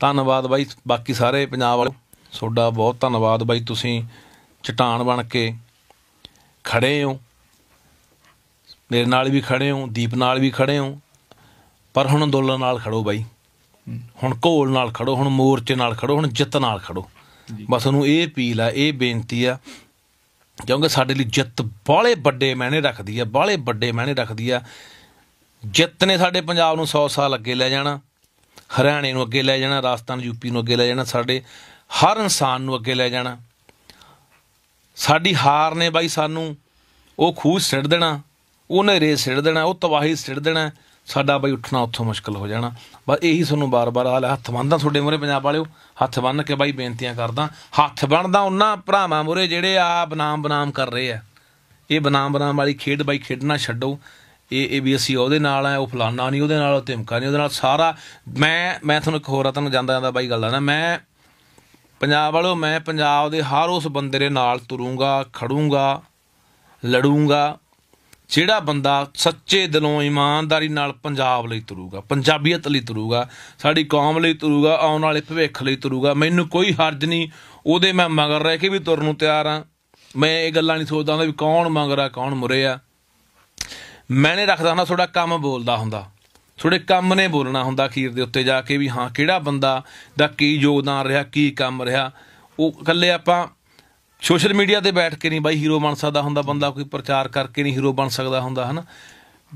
ਧੰਨਵਾਦ ਬਾਈ ਬਾਕੀ ਸਾਰੇ ਪੰਜਾਬ ਵਾਲੇ ਤੁਹਾਡਾ ਬਹੁਤ ਧੰਨਵਾਦ ਬਾਈ ਤੁਸੀਂ ਚਟਾਨ ਬਣ ਕੇ ਖੜੇ ਹੋ ਮੇਰੇ ਨਾਲ ਵੀ ਖੜੇ ਹੋ ਦੀਪ ਨਾਲ ਵੀ ਖੜੇ ਹੋ ਪਰ ਹੁਣ ਅੰਦੋਲਨ ਨਾਲ ਖੜੋ ਬਾਈ ਹੁਣ ਘੋਲ ਨਾਲ ਖੜੋ ਹੁਣ ਮੋਰਚੇ ਨਾਲ ਖੜੋ ਹੁਣ ਜਿੱਤ ਨਾਲ ਖੜੋ ਬਸ ਉਹਨੂੰ ਇਹ ਅਪੀਲ ਆ ਇਹ ਬੇਨਤੀ ਆ ਕਿਉਂਕਿ ਸਾਡੇ ਲਈ ਜਿੱਤ ਬਾਲੇ ਵੱਡੇ ਮੈਨੇ ਰੱਖਦੀ ਆ ਬਾਲੇ ਵੱਡੇ ਮੈਨੇ ਰੱਖਦੀ ਆ ਜਿੱਤ ਨੇ ਸਾਡੇ ਪੰਜਾਬ ਨੂੰ 100 ਸਾਲ ਅੱਗੇ ਲੈ ਜਾਣਾ ਹਰਿਆਣੇ ਨੂੰ ਅੱਗੇ ਲੈ ਜਾਣਾ ਰਾਜਸਥਾਨ ਯੂਪੀ ਨੂੰ ਅੱਗੇ ਲੈ ਜਾਣਾ ਸਾਡੇ ਹਰ ਇਨਸਾਨ ਨੂੰ ਅੱਗੇ ਲੈ ਜਾਣਾ ਸਾਡੀ ਹਾਰ ਨੇ ਬਾਈ ਸਾਨੂੰ ਉਹ ਖੂਹ ਸਿੱੜ ਦੇਣਾ ਉਹਨੇ ਰੇ ਸਿੱੜ ਦੇਣਾ ਉਹ ਤਬਾਹੀ ਸਿੱੜ ਦੇਣਾ ਸਾਡਾ ਬਾਈ ਉੱਠਣਾ ਉੱਥੋਂ ਮੁਸ਼ਕਲ ਹੋ ਜਾਣਾ ਬਸ ਇਹੀ ਤੁਹਾਨੂੰ ਬਾਰ-ਬਾਰ ਹਾਲ ਹੱਥ ਬੰਨਦਾ ਤੁਹਾਡੇ ਮੂਰੇ ਪੰਜਾਬ ਵਾਲਿਓ ਹੱਥ ਬੰਨ ਕੇ ਬਾਈ ਬੇਨਤੀਆਂ ਕਰਦਾ ਹੱਥ ਬੰਨਦਾ ਉਹਨਾਂ ਭਰਾਵਾਂ ਮੂਰੇ ਜਿਹੜੇ ਆ ਬਨਾਮ ਬਨਾਮ ਕਰ ਰਹੇ ਆ ਇਹ ਬਨਾਮ ਬਨਾਮ ਵਾਲੀ ਖੇਡ ਬਾਈ ਖੇਡਣਾ ਛੱਡੋ ਇਹ ਇਹ ਵੀ ਅਸੀਂ ਉਹਦੇ ਨਾਲ ਆ ਉਹ ਫਲਾਨਾ ਨਹੀਂ ਉਹਦੇ ਨਾਲ ਉਹ ਧਮਕਾ ਨਹੀਂ ਉਹਦੇ ਨਾਲ ਸਾਰਾ ਮੈਂ ਮੈਂ ਤੁਹਾਨੂੰ ਇੱਕ ਹੋਰ ਆ ਤੁਹਾਨੂੰ ਜਾਂਦਾ ਜਾਂਦਾ ਬਾਈ ਗੱਲ ਦਾ ਨਾ ਮੈਂ ਪੰਜਾਬ ਵਾਲੋ ਮੈਂ ਪੰਜਾਬ ਦੇ ਹਰ ਉਸ ਬੰਦੇ ਦੇ ਨਾਲ ਤੁਰੂੰਗਾ ਖੜੂੰਗਾ ਲੜੂੰਗਾ ਜਿਹੜਾ ਬੰਦਾ ਸੱਚੇ ਦਿਲੋਂ ਇਮਾਨਦਾਰੀ ਨਾਲ ਪੰਜਾਬ ਲਈ ਤੁਰੂਗਾ ਪੰਜਾਬੀਅਤ ਲਈ ਤੁਰੂਗਾ ਸਾਡੀ ਕੌਮ ਲਈ ਤੁਰੂਗਾ ਆਉਣ ਵਾਲੇ ਭਵਿੱਖ ਲਈ ਤੁਰੂਗਾ ਮੈਨੂੰ ਕੋਈ ਹਰਜ ਨਹੀਂ ਉਹਦੇ ਮੈਂ ਮਗਰ ਰਹਿ ਕੇ ਵੀ ਤੁਰਨ ਨੂੰ ਤਿਆਰ ਆ ਮੈਂ ਇਹ ਗੱਲਾਂ ਨਹੀਂ ਸੋਚਦਾ ਵੀ ਕੌਣ ਮੰਗਰਾ ਕੌਣ ਮੁਰੇ ਆ ਮੈਨੇ ਰੱਖਦਾ ਹੁੰਦਾ ਥੋੜਾ ਕੰਮ ਬੋਲਦਾ ਹੁੰਦਾ ਥੋੜੇ ਕੰਮ ਨੇ ਬੋਲਣਾ ਹੁੰਦਾ ਅਖੀਰ ਦੇ ਉੱਤੇ ਜਾ ਕੇ ਵੀ ਹਾਂ ਕਿਹੜਾ ਬੰਦਾ ਦਾ ਕੀ ਯੋਗਦਾਨ ਰਿਹਾ ਕੀ ਕੰਮ ਰਿਹਾ ਉਹ ਇਕੱਲੇ ਆਪਾਂ ਸੋਸ਼ਲ ਮੀਡੀਆ ਤੇ ਬੈਠ ਕੇ ਨਹੀਂ ਬਾਈ ਹੀਰੋ ਬਣ ਸਕਦਾ ਹੁੰਦਾ ਬੰਦਾ ਕੋਈ ਪ੍ਰਚਾਰ ਕਰਕੇ ਨਹੀਂ ਹੀਰੋ ਬਣ ਸਕਦਾ ਹੁੰਦਾ ਹਨ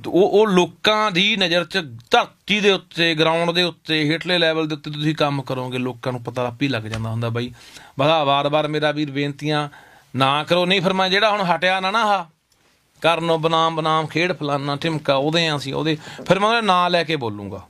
ਉਹ ਉਹ ਲੋਕਾਂ ਦੀ ਨਜ਼ਰ 'ਚ ਧਰਤੀ ਦੇ ਉੱਤੇ ਗਰਾਊਂਡ ਦੇ ਉੱਤੇ ਹੇਠਲੇ ਲੈਵਲ ਦੇ ਉੱਤੇ ਤੁਸੀਂ ਕੰਮ ਕਰੋਗੇ ਲੋਕਾਂ ਨੂੰ ਪਤਾ ਆਪੀ ਲੱਗ ਜਾਂਦਾ ਹੁੰਦਾ ਬਾਈ ਬੜਾ ਵਾਰ-ਵਾਰ ਮੇਰਾ ਵੀਰ ਬੇਨਤੀਆਂ ਨਾ ਕਰੋ ਨਹੀਂ ਫਿਰ ਮੈਂ ਜਿਹੜਾ ਹੁਣ ਹਟਿਆ ਨਾ ਨਾ ਆ ਕਰਨੋ ਬਨਾਮ ਬਨਾਮ ਖੇਡ ਫਲਾਨਾ ਠਿਮਕਾ ਉਹਦੇ ਆ ਸੀ ਉਹਦੇ ਫਿਰ ਮੈਂ ਨਾਂ ਲੈ ਕੇ ਬੋਲੂੰਗਾ